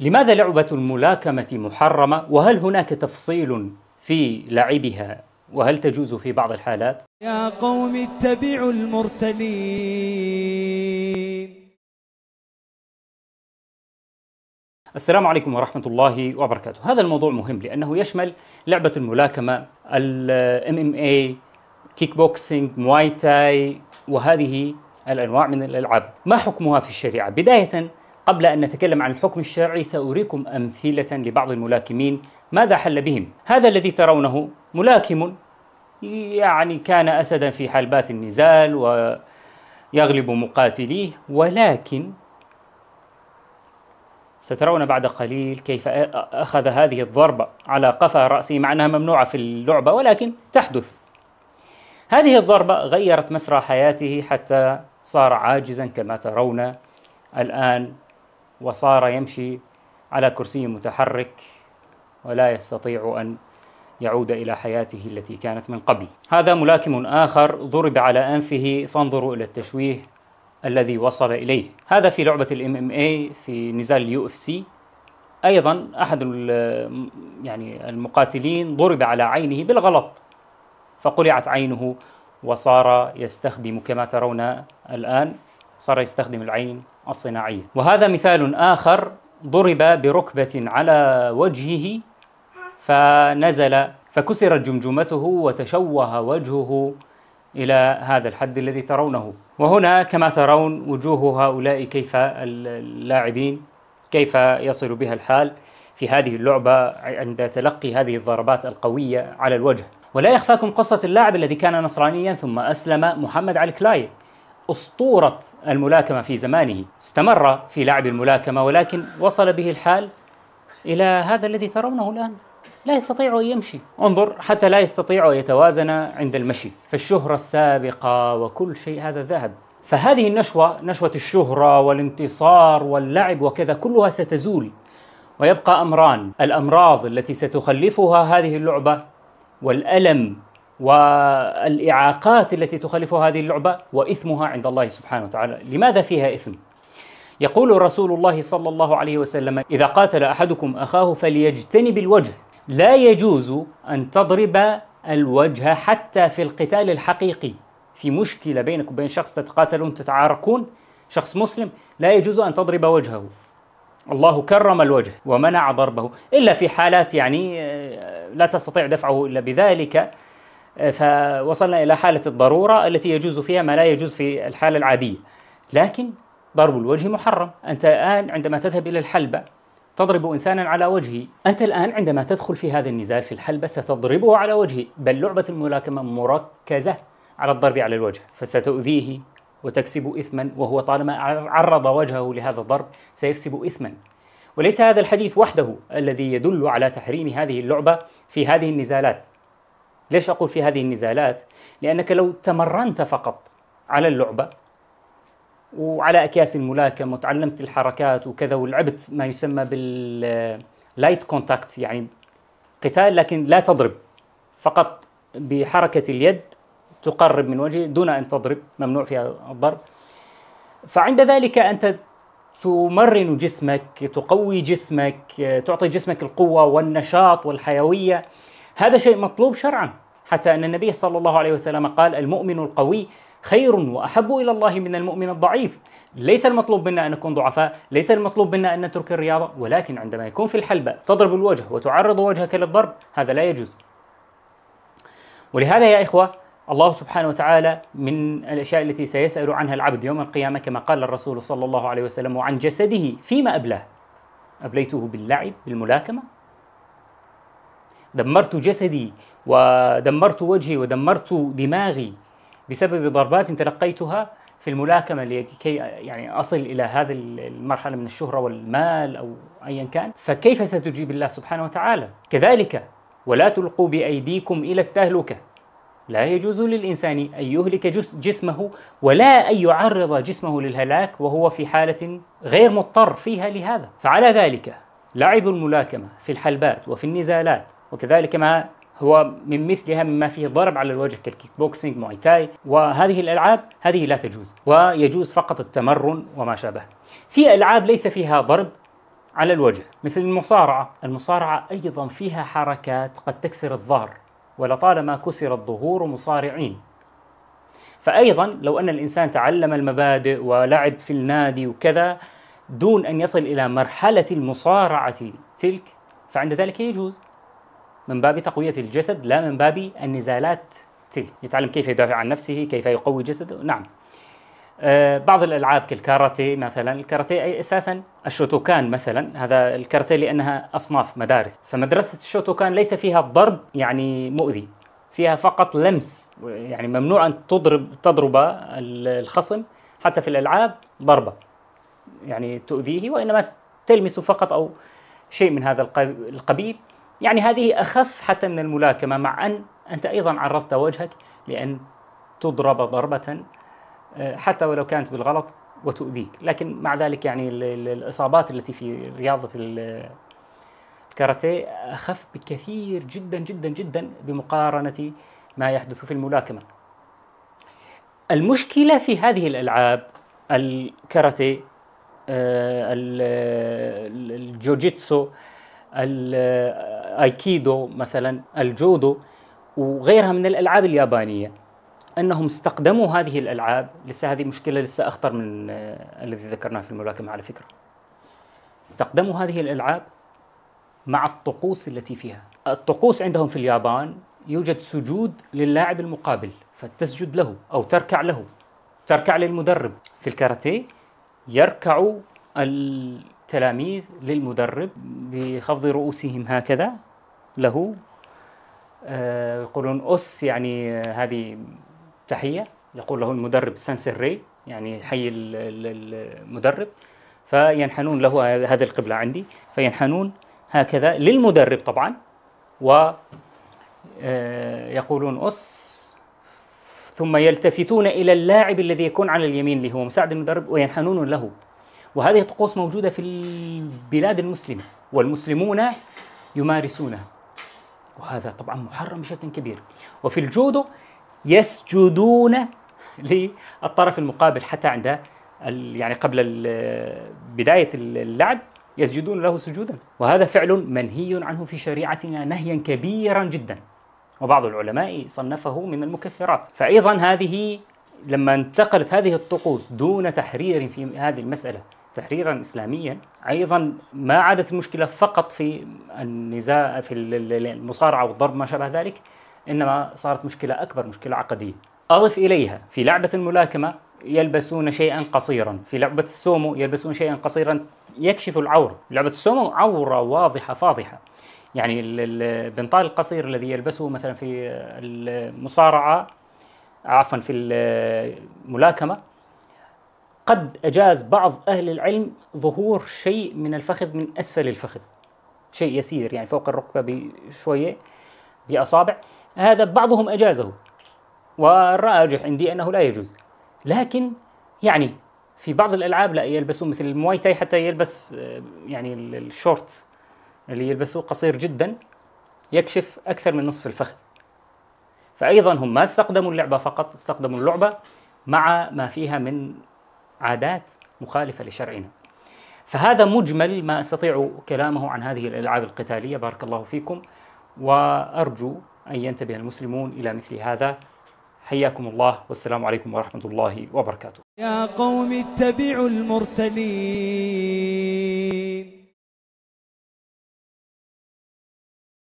لماذا لعبة الملاكمة محرمة وهل هناك تفصيل في لعبها وهل تجوز في بعض الحالات؟ يا قوم اتبعوا المرسلين السلام عليكم ورحمة الله وبركاته هذا الموضوع مهم لأنه يشمل لعبة الملاكمة الـ MMA كيك بوكسينج مواي تاي وهذه الأنواع من الألعاب ما حكمها في الشريعة؟ بداية قبل أن نتكلم عن الحكم الشرعي سأريكم أمثلة لبعض الملاكمين ماذا حل بهم هذا الذي ترونه ملاكم يعني كان أسدا في حلبات النزال ويغلب مقاتليه ولكن سترون بعد قليل كيف أخذ هذه الضربة على قفا رأسه مع أنها ممنوعة في اللعبة ولكن تحدث هذه الضربة غيرت مسرى حياته حتى صار عاجزا كما ترون الآن وصار يمشي على كرسي متحرك ولا يستطيع ان يعود الى حياته التي كانت من قبل. هذا ملاكم اخر ضرب على انفه فانظروا الى التشويه الذي وصل اليه. هذا في لعبه الام ام اي في نزال اليو اف سي. ايضا احد يعني المقاتلين ضرب على عينه بالغلط فقلعت عينه وصار يستخدم كما ترون الان صار يستخدم العين الصناعية وهذا مثال آخر ضرب بركبة على وجهه فنزل فكسرت جمجمته وتشوه وجهه إلى هذا الحد الذي ترونه وهنا كما ترون وجوه هؤلاء كيف اللاعبين كيف يصل بها الحال في هذه اللعبة عند تلقي هذه الضربات القوية على الوجه ولا يخفاكم قصة اللاعب الذي كان نصرانيا ثم أسلم محمد علي كلاي أسطورة الملاكمة في زمانه استمر في لعب الملاكمة ولكن وصل به الحال إلى هذا الذي ترونه الآن لا يستطيع أن يمشي انظر حتى لا يستطيع أن يتوازن عند المشي فالشهرة السابقة وكل شيء هذا ذهب فهذه النشوة نشوة الشهرة والانتصار واللعب وكذا كلها ستزول ويبقى أمران الأمراض التي ستخلفها هذه اللعبة والألم والإعاقات التي تخلفها هذه اللعبة وإثمها عند الله سبحانه وتعالى لماذا فيها إثم؟ يقول رسول الله صلى الله عليه وسلم إذا قاتل أحدكم أخاه فليجتنب الوجه لا يجوز أن تضرب الوجه حتى في القتال الحقيقي في مشكلة بينك وبين شخص تتقاتلون تتعاركون شخص مسلم لا يجوز أن تضرب وجهه الله كرم الوجه ومنع ضربه إلا في حالات يعني آه، لا تستطيع دفعه إلا بذلك فوصلنا إلى حالة الضرورة التي يجوز فيها ما لا يجوز في الحالة العادية لكن ضرب الوجه محرم أنت الآن عندما تذهب إلى الحلبة تضرب إنسانا على وجهه أنت الآن عندما تدخل في هذا النزال في الحلبة ستضربه على وجهه بل لعبة الملاكمة مركزة على الضرب على الوجه فستؤذيه وتكسب إثما وهو طالما عرض وجهه لهذا الضرب سيكسب إثما وليس هذا الحديث وحده الذي يدل على تحريم هذه اللعبة في هذه النزالات ليش أقول في هذه النزالات؟ لأنك لو تمرنت فقط على اللعبة وعلى أكياس الملاكمة وتعلمت الحركات وكذا ولعبت ما يسمى باللايت كونتاكت يعني قتال لكن لا تضرب فقط بحركة اليد تقرب من وجهه دون أن تضرب ممنوع فيها الضرب فعند ذلك أنت تمرن جسمك تقوي جسمك تعطي جسمك القوة والنشاط والحيوية هذا شيء مطلوب شرعا حتى أن النبي صلى الله عليه وسلم قال المؤمن القوي خير واحب الى الله من المؤمن الضعيف. ليس المطلوب منا ان نكون ضعفاء، ليس المطلوب منا ان نترك الرياضه، ولكن عندما يكون في الحلبة تضرب الوجه وتعرض وجهك للضرب، هذا لا يجوز. ولهذا يا اخوه الله سبحانه وتعالى من الاشياء التي سيسال عنها العبد يوم القيامه كما قال الرسول صلى الله عليه وسلم عن جسده فيما ابلاه. ابليته باللعب بالملاكمه دمرت جسدي ودمرت وجهي ودمرت دماغي بسبب ضربات تلقيتها في الملاكمة لكي يعني أصل إلى هذه المرحلة من الشهرة والمال أو أيا كان فكيف ستجيب الله سبحانه وتعالى كذلك ولا تلقوا بأيديكم إلى التهلكة لا يجوز للإنسان أن يهلك جسمه ولا أن يعرض جسمه للهلاك وهو في حالة غير مضطر فيها لهذا فعلى ذلك لعب الملاكمة في الحلبات وفي النزالات وكذلك ما هو من مثلها مما فيه ضرب على الوجه كالكيك بوكسينج مواي تاي وهذه الالعاب هذه لا تجوز ويجوز فقط التمرن وما شابه. في العاب ليس فيها ضرب على الوجه مثل المصارعه، المصارعه ايضا فيها حركات قد تكسر الظهر ولطالما كسرت ظهور مصارعين. فايضا لو ان الانسان تعلم المبادئ ولعب في النادي وكذا دون أن يصل إلى مرحلة المصارعة تلك فعند ذلك يجوز من باب تقوية الجسد لا من باب النزالات تلك يتعلم كيف يدافع عن نفسه كيف يقوي جسده نعم آه، بعض الالعاب كالكاراتيه مثلا الكاراتيه اساسا الشوتوكان مثلا هذا الكاراتيه لانها اصناف مدارس فمدرسه الشوتوكان ليس فيها ضرب يعني مؤذي فيها فقط لمس يعني ممنوع ان تضرب تضرب الخصم حتى في الالعاب ضربه يعني تؤذيه وإنما تلمس فقط أو شيء من هذا القبيل يعني هذه أخف حتى من الملاكمة مع أن أنت أيضا عرضت وجهك لأن تضرب ضربة آه، حتى ولو كانت بالغلط وتؤذيك لكن مع ذلك يعني الإصابات التي في رياضة الكاراتيه أخف بكثير جدا جدا جدا بمقارنة ما يحدث في الملاكمة المشكلة في هذه الألعاب الكاراتيه آه، الجوجيتسو الايكيدو مثلا الجودو وغيرها من الالعاب اليابانيه انهم استخدموا هذه الالعاب لسه هذه مشكله لسه اخطر من آه، الذي ذكرناه في الملاكمه على فكره استخدموا هذه الالعاب مع الطقوس التي فيها الطقوس عندهم في اليابان يوجد سجود للاعب المقابل فتسجد له او تركع له تركع للمدرب في الكاراتيه يركع التلاميذ للمدرب بخفض رؤوسهم هكذا له آه، يقولون أس يعني هذه تحية يقول له المدرب سانسري يعني حي المدرب فينحنون له هذه القبلة عندي فينحنون هكذا للمدرب طبعا ويقولون آه، أس ثم يلتفتون الى اللاعب الذي يكون على اليمين اللي هو مساعد المدرب وينحنون له وهذه الطقوس موجوده في البلاد المسلمه والمسلمون يمارسونها وهذا طبعا محرم بشكل كبير وفي الجودو يسجدون للطرف المقابل حتى عند يعني قبل بدايه اللعب يسجدون له سجودا وهذا فعل منهي عنه في شريعتنا نهيا كبيرا جدا وبعض العلماء صنفه من المكفرات فأيضا هذه لما انتقلت هذه الطقوس دون تحرير في هذه المسألة تحريرا اسلاميا ايضا ما عادت المشكله فقط في النزاع في المصارعه والضرب ما شابه ذلك انما صارت مشكله اكبر مشكله عقديه اضف اليها في لعبه الملاكمه يلبسون شيئا قصيرا في لعبه السومو يلبسون شيئا قصيرا يكشف العوره لعبه السومو عوره واضحه فاضحه يعني البنطال القصير الذي يلبسه مثلا في المصارعة عفوا في الملاكمة قد أجاز بعض أهل العلم ظهور شيء من الفخذ من أسفل الفخذ شيء يسير يعني فوق الركبة بشوية بأصابع هذا بعضهم أجازه والراجح عندي أنه لا يجوز لكن يعني في بعض الألعاب لا يلبسون مثل المواي تاي حتى يلبس آه، يعني الشورت اللي يلبسوه قصير جدا يكشف أكثر من نصف الفخذ فأيضا هم ما استخدموا اللعبة فقط استخدموا اللعبة مع ما فيها من عادات مخالفة لشرعنا فهذا مجمل ما أستطيع كلامه عن هذه الألعاب القتالية بارك الله فيكم وأرجو أن ينتبه المسلمون إلى مثل هذا حياكم الله والسلام عليكم ورحمة الله وبركاته يا قوم اتبعوا المرسلين